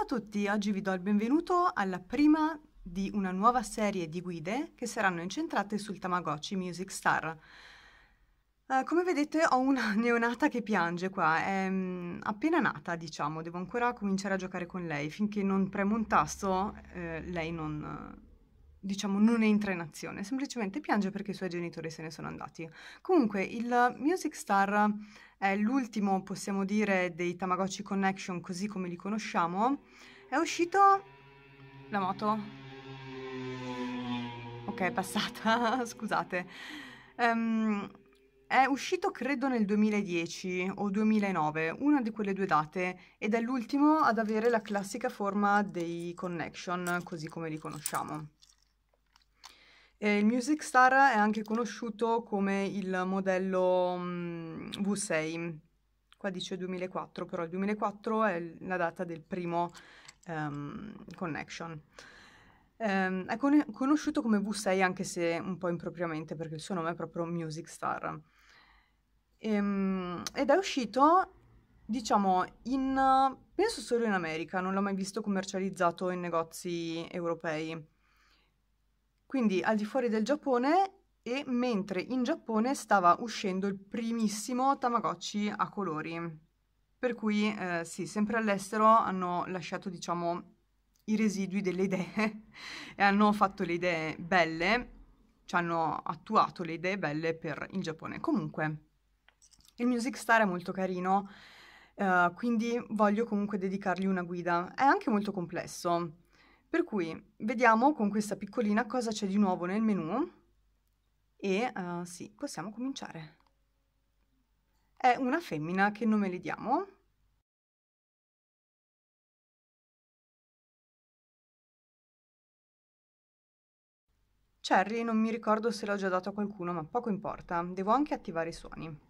Ciao a tutti, oggi vi do il benvenuto alla prima di una nuova serie di guide che saranno incentrate sul Tamagotchi Music Star. Uh, come vedete ho una neonata che piange qua, è um, appena nata diciamo, devo ancora cominciare a giocare con lei, finché non premo un tasto eh, lei non, diciamo, non entra in azione, semplicemente piange perché i suoi genitori se ne sono andati. Comunque, il Music Star è l'ultimo, possiamo dire, dei Tamagotchi Connection così come li conosciamo. È uscito la moto. Ok, è passata, scusate. Um, è uscito credo nel 2010 o 2009, una di quelle due date, ed è l'ultimo ad avere la classica forma dei connection così come li conosciamo. Eh, il Music Star è anche conosciuto come il modello V6. Qua dice 2004, però il 2004 è la data del primo um, connection. Um, è con conosciuto come V6 anche se un po' impropriamente perché il suo nome è proprio Music Star. Um, ed è uscito, diciamo, in, penso solo in America, non l'ho mai visto commercializzato in negozi europei quindi al di fuori del Giappone e mentre in Giappone stava uscendo il primissimo Tamagotchi a colori. Per cui eh, sì, sempre all'estero hanno lasciato, diciamo, i residui delle idee e hanno fatto le idee belle, ci hanno attuato le idee belle per il Giappone. Comunque, il Music Star è molto carino, eh, quindi voglio comunque dedicargli una guida. È anche molto complesso per cui vediamo con questa piccolina cosa c'è di nuovo nel menu e uh, sì, possiamo cominciare. È una femmina, che nome le diamo? Cherry non mi ricordo se l'ho già dato a qualcuno, ma poco importa, devo anche attivare i suoni.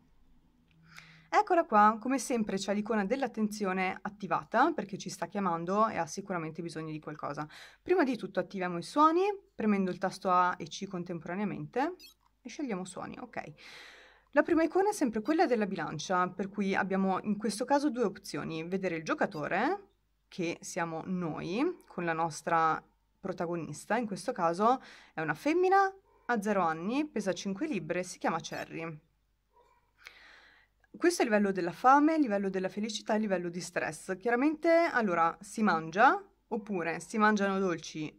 Eccola qua, come sempre c'è l'icona dell'attenzione attivata perché ci sta chiamando e ha sicuramente bisogno di qualcosa. Prima di tutto attiviamo i suoni premendo il tasto A e C contemporaneamente e scegliamo suoni, ok. La prima icona è sempre quella della bilancia, per cui abbiamo in questo caso due opzioni, vedere il giocatore, che siamo noi, con la nostra protagonista, in questo caso è una femmina, ha 0 anni, pesa 5 libbre, si chiama Cherry. Questo è il livello della fame, il livello della felicità, il livello di stress. Chiaramente, allora, si mangia, oppure si mangiano dolci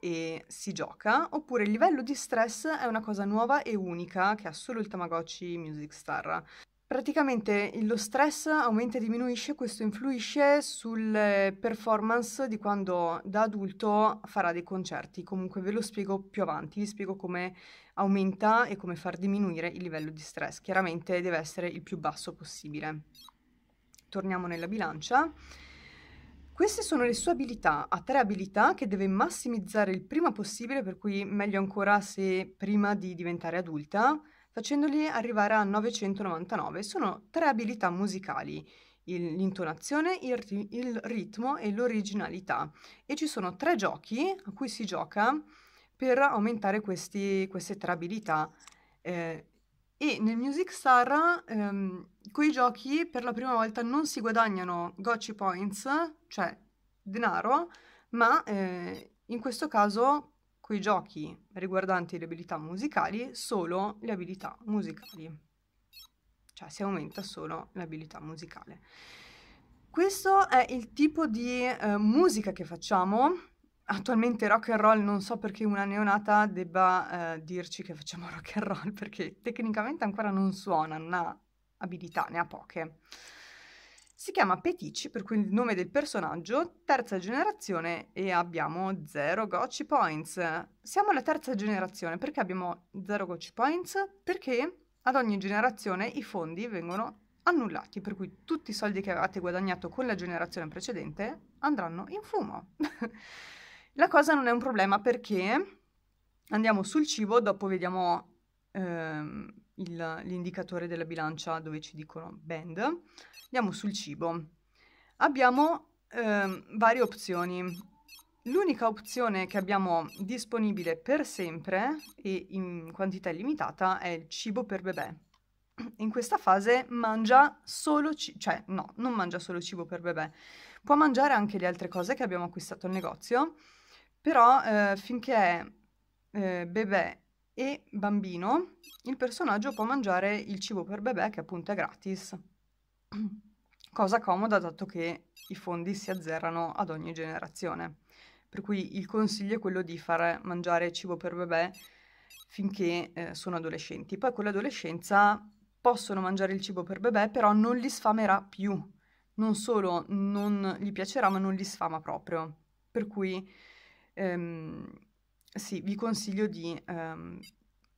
e si gioca, oppure il livello di stress è una cosa nuova e unica che ha solo il Tamagotchi Music Star. Praticamente lo stress aumenta e diminuisce, questo influisce sul eh, performance di quando da adulto farà dei concerti. Comunque ve lo spiego più avanti, vi spiego come aumenta e come far diminuire il livello di stress. Chiaramente deve essere il più basso possibile. Torniamo nella bilancia. Queste sono le sue abilità, ha tre abilità che deve massimizzare il prima possibile, per cui meglio ancora se prima di diventare adulta facendoli arrivare a 999. Sono tre abilità musicali, il, l'intonazione, il, il ritmo e l'originalità. E ci sono tre giochi a cui si gioca per aumentare questi, queste tre abilità. Eh, e nel Music Star, ehm, quei giochi per la prima volta non si guadagnano gotchi points, cioè denaro, ma eh, in questo caso coi giochi riguardanti le abilità musicali solo le abilità musicali. Cioè si aumenta solo l'abilità musicale. Questo è il tipo di eh, musica che facciamo. Attualmente rock and roll, non so perché una neonata debba eh, dirci che facciamo rock and roll, perché tecnicamente ancora non suona, non ha abilità, ne ha poche. Si chiama Petici, per cui il nome del personaggio, terza generazione e abbiamo 0 Gotchi Points. Siamo la terza generazione, perché abbiamo 0 Gotchi Points? Perché ad ogni generazione i fondi vengono annullati, per cui tutti i soldi che avevate guadagnato con la generazione precedente andranno in fumo. la cosa non è un problema perché andiamo sul cibo, dopo vediamo ehm, il, l'indicatore della bilancia dove ci dicono band, andiamo sul cibo. Abbiamo ehm, varie opzioni. L'unica opzione che abbiamo disponibile per sempre e in quantità illimitata è il cibo per bebè. In questa fase mangia solo cibo, cioè no, non mangia solo cibo per bebè, può mangiare anche le altre cose che abbiamo acquistato al negozio, però eh, finché eh, bebè e bambino il personaggio può mangiare il cibo per bebè che appunto è gratis. Cosa comoda dato che i fondi si azzerano ad ogni generazione. Per cui il consiglio è quello di far mangiare cibo per bebè finché eh, sono adolescenti. Poi con l'adolescenza possono mangiare il cibo per bebè, però non li sfamerà più. Non solo non gli piacerà, ma non li sfama proprio. Per cui ehm, sì, vi consiglio di ehm,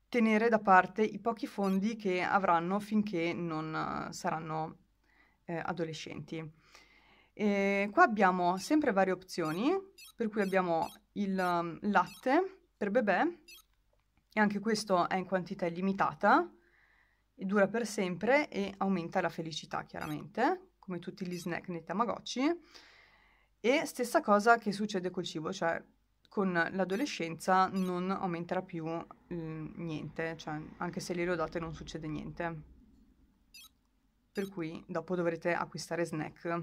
tenere da parte i pochi fondi che avranno finché non eh, saranno eh, adolescenti. E qua abbiamo sempre varie opzioni, per cui abbiamo il um, latte per bebè, e anche questo è in quantità illimitata, dura per sempre e aumenta la felicità chiaramente, come tutti gli snack nei Tamagotchi. E stessa cosa che succede col cibo, cioè con l'adolescenza non aumenterà più eh, niente, cioè anche se le date non succede niente. Per cui dopo dovrete acquistare snack.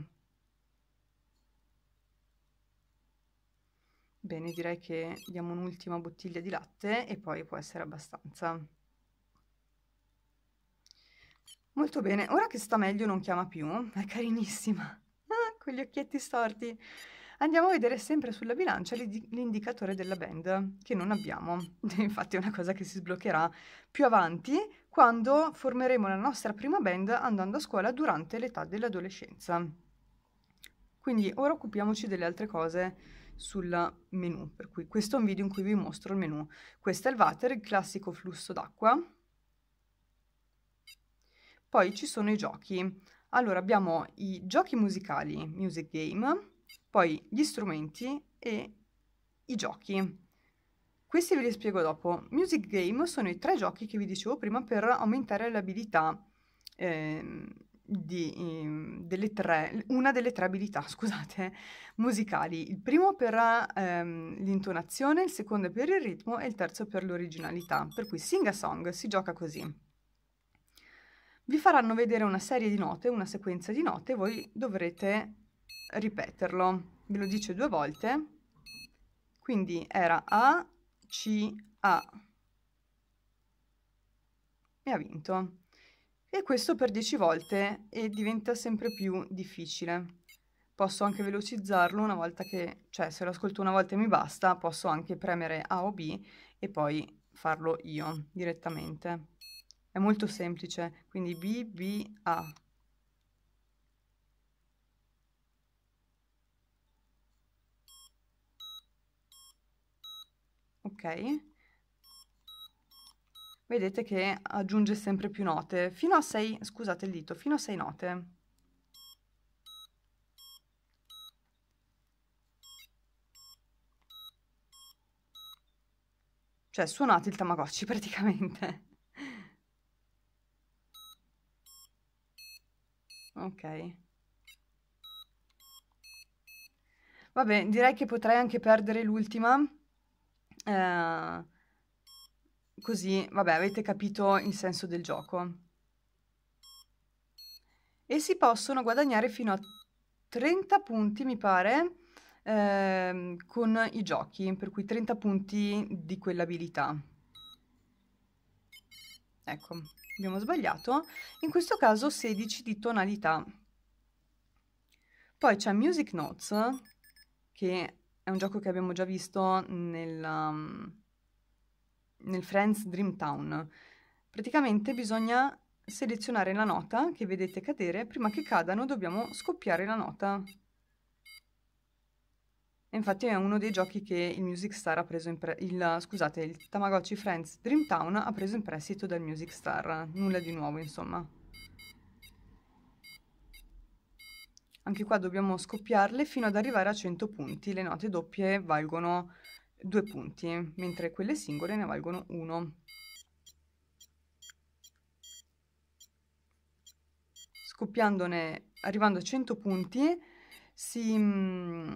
Bene, direi che diamo un'ultima bottiglia di latte e poi può essere abbastanza. Molto bene, ora che sta meglio non chiama più, è carinissima, con ah, gli occhietti storti andiamo a vedere sempre sulla bilancia l'indicatore della band, che non abbiamo. Infatti è una cosa che si sbloccherà più avanti, quando formeremo la nostra prima band andando a scuola durante l'età dell'adolescenza. Quindi ora occupiamoci delle altre cose sul menu, per cui questo è un video in cui vi mostro il menu. Questo è il water, il classico flusso d'acqua. Poi ci sono i giochi. Allora abbiamo i giochi musicali, music game, poi gli strumenti e i giochi. Questi ve li spiego dopo. Music Game sono i tre giochi che vi dicevo prima per aumentare l'abilità eh, di, eh, delle tre, una delle tre abilità, scusate, musicali. Il primo per ehm, l'intonazione, il secondo per il ritmo e il terzo per l'originalità. Per cui Sing a Song si gioca così. Vi faranno vedere una serie di note, una sequenza di note, voi dovrete ripeterlo. Ve lo dice due volte. Quindi era A, C, A. E ha vinto. E questo per 10 volte e diventa sempre più difficile. Posso anche velocizzarlo una volta che, cioè se lo ascolto una volta e mi basta, posso anche premere A o B e poi farlo io direttamente. È molto semplice, quindi B, B, A. ok? Vedete che aggiunge sempre più note, fino a 6, scusate il dito, fino a 6 note. Cioè suonate il Tamagotchi praticamente. ok. Vabbè, direi che potrei anche perdere l'ultima. Eh, così, vabbè, avete capito il senso del gioco. E si possono guadagnare fino a 30 punti, mi pare, eh, con i giochi, per cui 30 punti di quell'abilità. Ecco, abbiamo sbagliato. In questo caso 16 di tonalità. Poi c'è Music Notes, che è un gioco che abbiamo già visto nel, um, nel Friends Dreamtown. Praticamente bisogna selezionare la nota che vedete cadere, prima che cadano dobbiamo scoppiare la nota. infatti è uno dei giochi che il Music Star ha preso in pre- il, scusate, il Tamagotchi Friends Dreamtown ha preso in prestito dal Music Star, nulla di nuovo insomma. Anche qua dobbiamo scoppiarle fino ad arrivare a 100 punti. Le note doppie valgono 2 punti, mentre quelle singole ne valgono 1. Scoppiandone, arrivando a 100 punti, si mh, mm,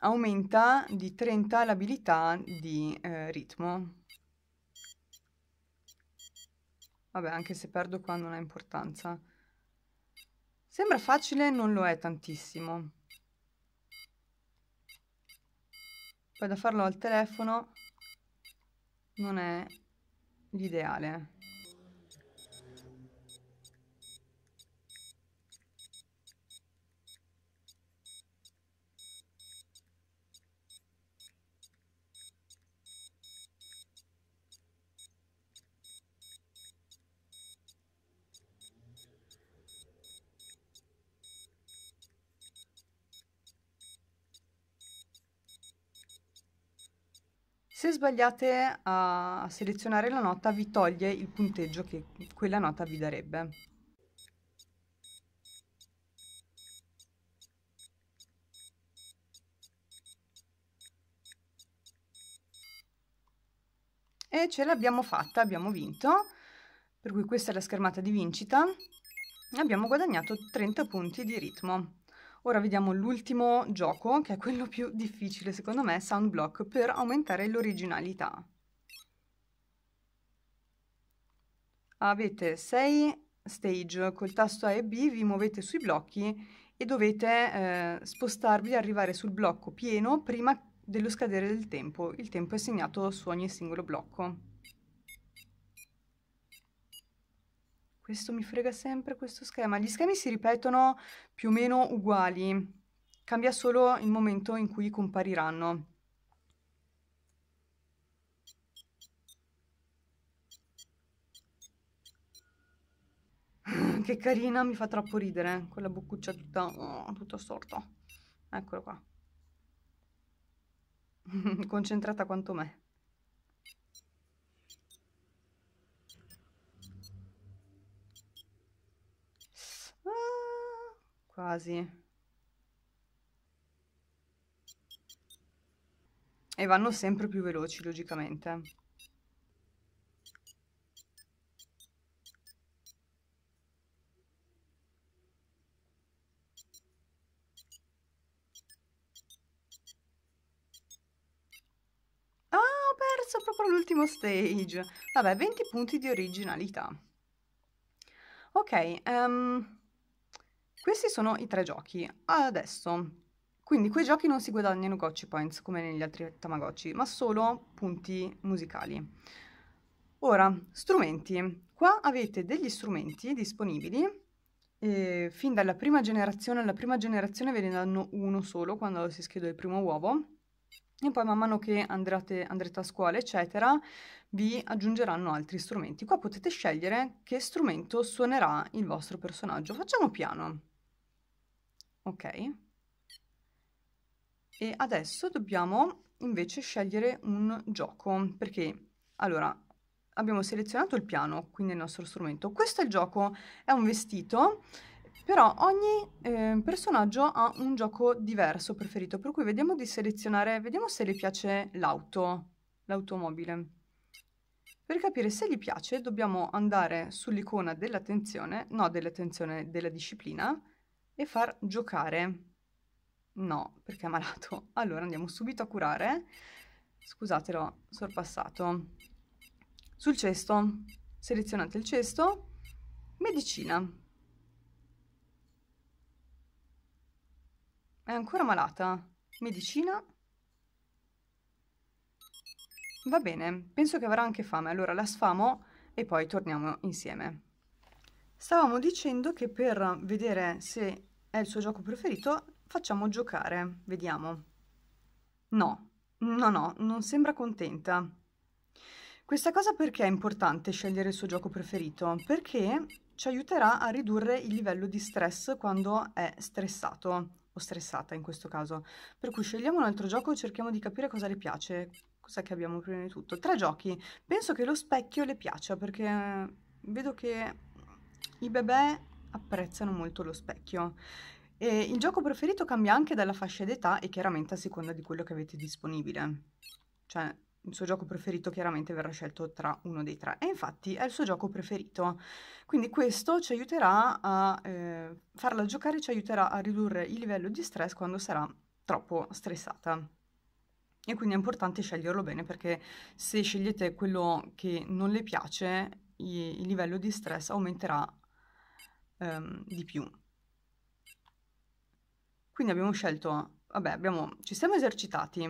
aumenta di 30 l'abilità di eh, ritmo. Vabbè, anche se perdo qua non ha importanza. Sembra facile, non lo è tantissimo. Poi da farlo al telefono non è l'ideale. Se sbagliate a selezionare la nota vi toglie il punteggio che quella nota vi darebbe. E ce l'abbiamo fatta, abbiamo vinto, per cui questa è la schermata di vincita, abbiamo guadagnato 30 punti di ritmo. Ora vediamo l'ultimo gioco, che è quello più difficile secondo me, Sound Block, per aumentare l'originalità. Avete 6 stage, col tasto A e B vi muovete sui blocchi e dovete eh, spostarvi e arrivare sul blocco pieno prima dello scadere del tempo. Il tempo è segnato su ogni singolo blocco. Questo mi frega sempre questo schema. Gli schemi si ripetono più o meno uguali, cambia solo il momento in cui compariranno. che carina, mi fa troppo ridere, quella boccuccia tutta, oh, tutta storta. Eccolo qua. Concentrata quanto me. quasi e vanno sempre più veloci logicamente ah ho perso proprio l'ultimo stage vabbè 20 punti di originalità ok um, questi sono i tre giochi. Adesso, quindi quei giochi non si guadagnano Gotchi Points come negli altri Tamagotchi, ma solo punti musicali. Ora, strumenti. Qua avete degli strumenti disponibili eh, fin dalla prima generazione alla prima generazione ve ne danno uno solo quando si schede il primo uovo e poi man mano che andrete, andrete a scuola eccetera vi aggiungeranno altri strumenti. Qua potete scegliere che strumento suonerà il vostro personaggio. Facciamo piano ok e adesso dobbiamo invece scegliere un gioco perché allora abbiamo selezionato il piano quindi il nostro strumento questo è il gioco è un vestito però ogni eh, personaggio ha un gioco diverso preferito per cui vediamo di selezionare vediamo se le piace l'auto l'automobile per capire se gli piace dobbiamo andare sull'icona dell'attenzione no dell'attenzione della disciplina e far giocare. No, perché è malato. Allora andiamo subito a curare. Scusatelo, sorpassato. Sul cesto, selezionate il cesto, medicina. È ancora malata. Medicina. Va bene, penso che avrà anche fame, allora la sfamo e poi torniamo insieme. Stavamo dicendo che per vedere se è il suo gioco preferito facciamo giocare, vediamo. No, no, no, non sembra contenta. Questa cosa perché è importante scegliere il suo gioco preferito? Perché ci aiuterà a ridurre il livello di stress quando è stressato o stressata in questo caso. Per cui scegliamo un altro gioco e cerchiamo di capire cosa le piace. Cos'è che abbiamo prima di tutto? Tre giochi. Penso che lo specchio le piaccia perché vedo che i bebè apprezzano molto lo specchio. E il gioco preferito cambia anche dalla fascia d'età e chiaramente a seconda di quello che avete disponibile. Cioè, il suo gioco preferito chiaramente verrà scelto tra uno dei tre e infatti è il suo gioco preferito. Quindi questo ci aiuterà a eh, farla giocare, ci aiuterà a ridurre il livello di stress quando sarà troppo stressata. E quindi è importante sceglierlo bene perché se scegliete quello che non le piace, il livello di stress aumenterà ehm, di più. Quindi abbiamo scelto, vabbè, abbiamo, ci siamo esercitati,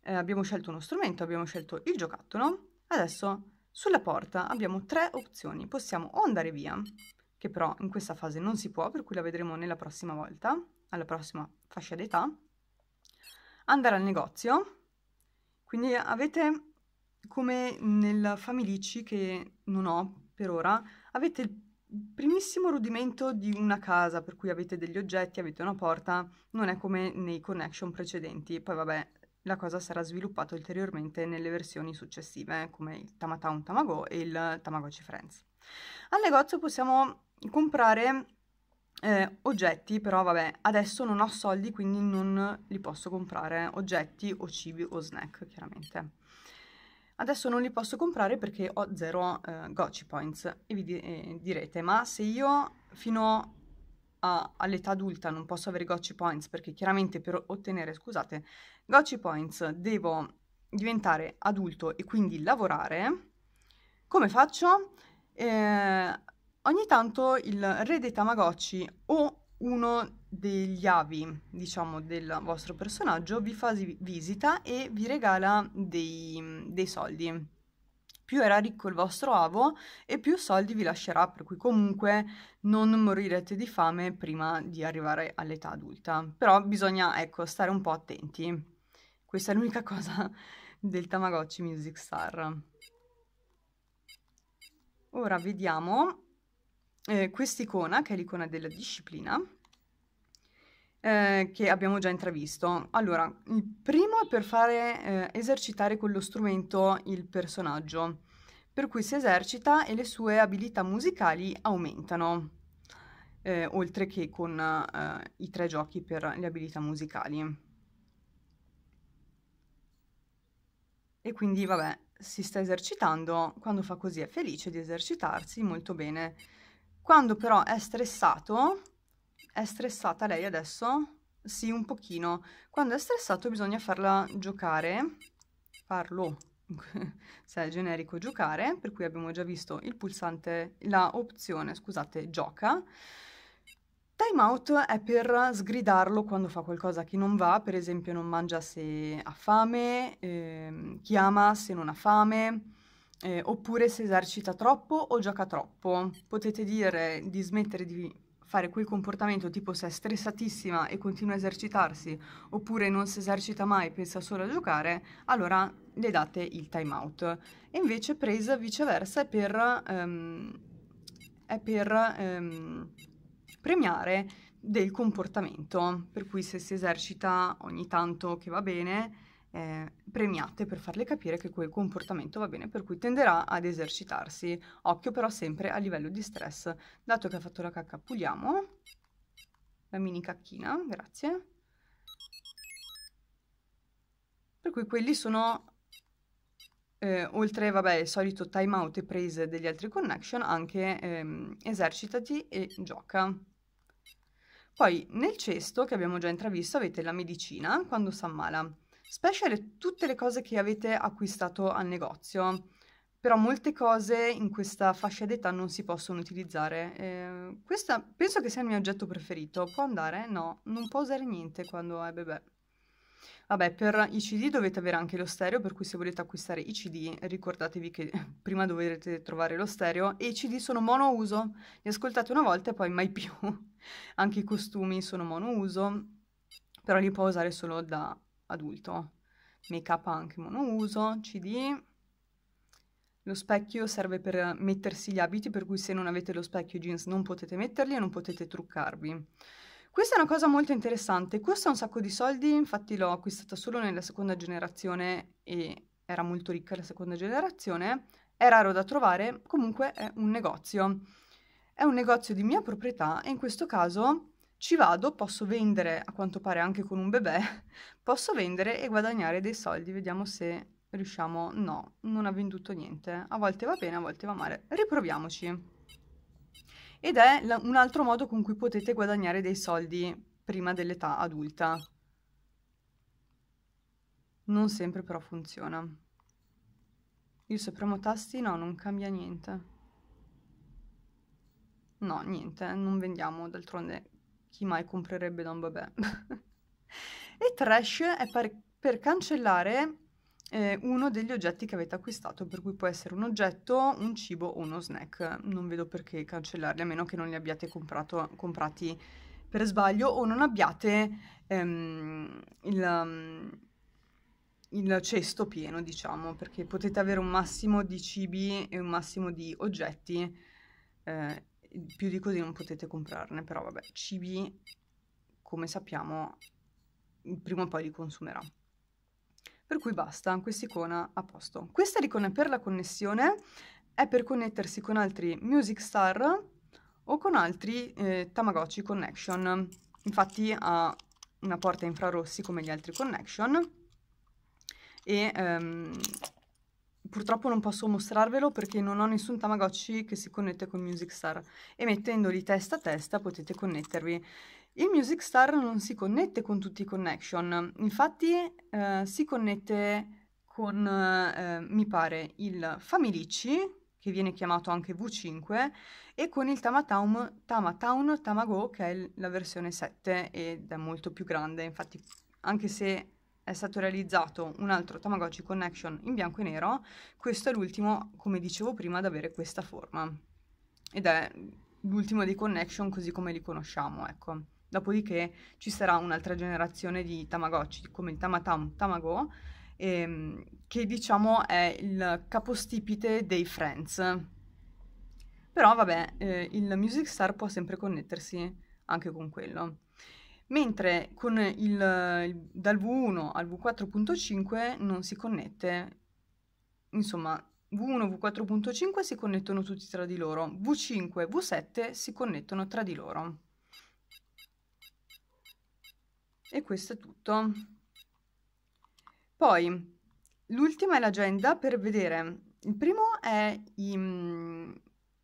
eh, abbiamo scelto uno strumento, abbiamo scelto il giocattolo. Adesso sulla porta abbiamo tre opzioni. Possiamo o andare via, che però in questa fase non si può, per cui la vedremo nella prossima volta, alla prossima fascia d'età. Andare al negozio. Quindi avete, come nel Family che non ho per ora, avete il primissimo rudimento di una casa per cui avete degli oggetti, avete una porta, non è come nei connection precedenti, poi vabbè la cosa sarà sviluppata ulteriormente nelle versioni successive come il Tamatown Tamago e il Tamagotchi Friends. Al negozio possiamo comprare eh, oggetti, però vabbè, adesso non ho soldi quindi non li posso comprare, oggetti o cibi o snack chiaramente. Adesso non li posso comprare perché ho zero eh, Gotchi Points e vi di eh, direte ma se io fino all'età adulta non posso avere Gotchi Points perché chiaramente per ottenere, scusate, Gotchi Points devo diventare adulto e quindi lavorare, come faccio? Eh, ogni tanto il re dei Tamagotchi o uno degli avi, diciamo, del vostro personaggio, vi fa visita e vi regala dei, dei soldi. Più era ricco il vostro avo e più soldi vi lascerà, per cui comunque non morirete di fame prima di arrivare all'età adulta. Però bisogna, ecco, stare un po' attenti. Questa è l'unica cosa del Tamagotchi Music Star. Ora vediamo eh, quest'icona, che è l'icona della disciplina, eh, che abbiamo già intravisto. Allora, il primo è per fare eh, esercitare con lo strumento il personaggio, per cui si esercita e le sue abilità musicali aumentano, eh, oltre che con eh, i tre giochi per le abilità musicali. E quindi, vabbè, si sta esercitando, quando fa così è felice di esercitarsi, molto bene. Quando però è stressato, è stressata lei adesso? Sì, un pochino. Quando è stressato bisogna farla giocare, farlo, se è generico giocare, per cui abbiamo già visto il pulsante, la opzione, scusate, gioca. Time out è per sgridarlo quando fa qualcosa che non va, per esempio non mangia se ha fame, eh, chiama se non ha fame, eh, oppure se esercita troppo o gioca troppo. Potete dire di smettere di fare quel comportamento tipo se è stressatissima e continua a esercitarsi oppure non si esercita mai, e pensa solo a giocare, allora le date il time out. E invece presa viceversa è per, um, è per um, premiare del comportamento, per cui se si esercita ogni tanto che va bene, eh, premiate per farle capire che quel comportamento va bene, per cui tenderà ad esercitarsi. Occhio però sempre a livello di stress. Dato che ha fatto la cacca, puliamo la mini cacchina, grazie. Per cui quelli sono eh, oltre, vabbè, il solito time out e prese degli altri connection, anche ehm, esercitati e gioca. Poi nel cesto che abbiamo già intravisto avete la medicina quando si ammala. Special è tutte le cose che avete acquistato al negozio, però molte cose in questa fascia d'età non si possono utilizzare. Eh, questa penso che sia il mio oggetto preferito. Può andare? No, non può usare niente quando è bebè. Vabbè, per i CD dovete avere anche lo stereo, per cui se volete acquistare i CD ricordatevi che prima dovrete trovare lo stereo e i CD sono monouso, li ascoltate una volta e poi mai più. anche i costumi sono monouso, però li può usare solo da adulto, make up anche monouso, CD. Lo specchio serve per mettersi gli abiti, per cui se non avete lo specchio jeans non potete metterli e non potete truccarvi. Questa è una cosa molto interessante, costa un sacco di soldi, infatti l'ho acquistata solo nella seconda generazione e era molto ricca la seconda generazione, è raro da trovare, comunque è un negozio. È un negozio di mia proprietà e in questo caso ci vado, posso vendere, a quanto pare anche con un bebè, posso vendere e guadagnare dei soldi, vediamo se riusciamo, no, non ha venduto niente, a volte va bene, a volte va male, riproviamoci. Ed è un altro modo con cui potete guadagnare dei soldi prima dell'età adulta. Non sempre però funziona. Io se premo tasti no, non cambia niente. No, niente, non vendiamo, d'altronde chi mai comprerebbe da un bebè? e trash è per, per cancellare eh, uno degli oggetti che avete acquistato, per cui può essere un oggetto, un cibo o uno snack. Non vedo perché cancellarli, a meno che non li abbiate comprato, comprati per sbaglio o non abbiate ehm, il, il, cesto pieno, diciamo, perché potete avere un massimo di cibi e un massimo di oggetti. Eh, più di così non potete comprarne, però vabbè, cibi, come sappiamo, prima o poi li consumerà. Per cui basta, quest'icona a posto. Questa l'icona per la connessione è per connettersi con altri Music Star o con altri eh, Tamagotchi Connection. Infatti ha una porta infrarossi come gli altri Connection e... Ehm, purtroppo non posso mostrarvelo perché non ho nessun Tamagotchi che si connette con Music Star e mettendoli testa a testa potete connettervi. Il Music Star non si connette con tutti i connection, infatti eh, si connette con, eh, mi pare, il Familici, che viene chiamato anche V5, e con il Tamatown, Tamatown Tamago, che è la versione 7 ed è molto più grande, infatti anche se è stato realizzato un altro Tamagotchi Connection in bianco e nero, questo è l'ultimo, come dicevo prima, ad avere questa forma. Ed è l'ultimo dei Connection così come li conosciamo, ecco. Dopodiché ci sarà un'altra generazione di Tamagotchi, come il Tamatam Tamago, ehm, che diciamo è il capostipite dei Friends. Però vabbè, eh, il Music Star può sempre connettersi anche con quello mentre con il, il, dal V1 al V4.5 non si connette, insomma V1 V4.5 si connettono tutti tra di loro, V5 V7 si connettono tra di loro. E questo è tutto. Poi l'ultima è l'agenda per vedere. Il primo è i, mm,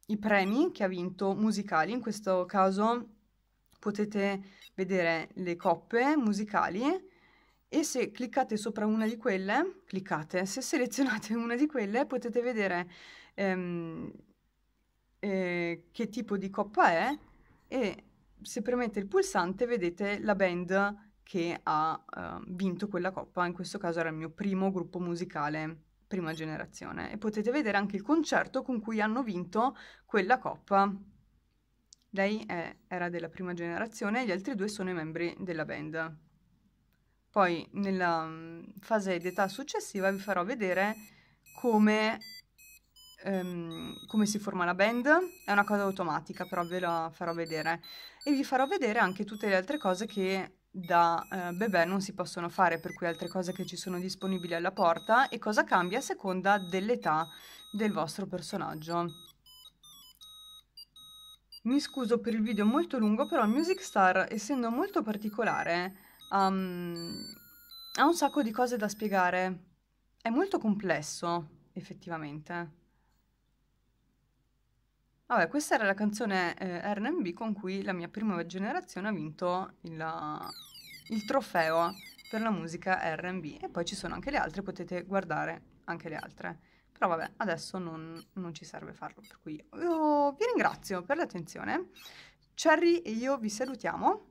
i premi che ha vinto musicali, in questo caso potete vedere le coppe musicali e se cliccate sopra una di quelle, cliccate, se selezionate una di quelle potete vedere ehm, eh, che tipo di coppa è e se premete il pulsante vedete la band che ha eh, vinto quella coppa, in questo caso era il mio primo gruppo musicale prima generazione e potete vedere anche il concerto con cui hanno vinto quella coppa lei è, era della prima generazione e gli altri due sono i membri della band. Poi nella mm, fase d'età successiva vi farò vedere come, um, come si forma la band. È una cosa automatica, però ve la farò vedere. E vi farò vedere anche tutte le altre cose che da eh, bebè non si possono fare, per cui altre cose che ci sono disponibili alla porta e cosa cambia a seconda dell'età del vostro personaggio. Mi scuso per il video molto lungo, però Music Star, essendo molto particolare, um, ha un sacco di cose da spiegare. È molto complesso, effettivamente. Vabbè, questa era la canzone eh, R&B con cui la mia prima generazione ha vinto il, il trofeo per la musica R&B. E poi ci sono anche le altre, potete guardare anche le altre. Però vabbè, adesso non, non ci serve farlo, per cui io vi ringrazio per l'attenzione. Cherry e io vi salutiamo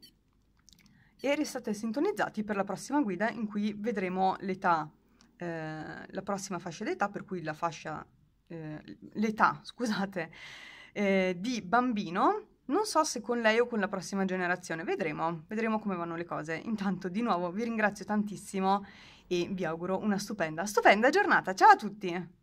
e restate sintonizzati per la prossima guida in cui vedremo l'età, eh, la prossima fascia d'età, per cui la fascia, eh, l'età, scusate, eh, di bambino. Non so se con lei o con la prossima generazione, vedremo, vedremo come vanno le cose. Intanto di nuovo vi ringrazio tantissimo e vi auguro una stupenda, stupenda giornata. Ciao a tutti!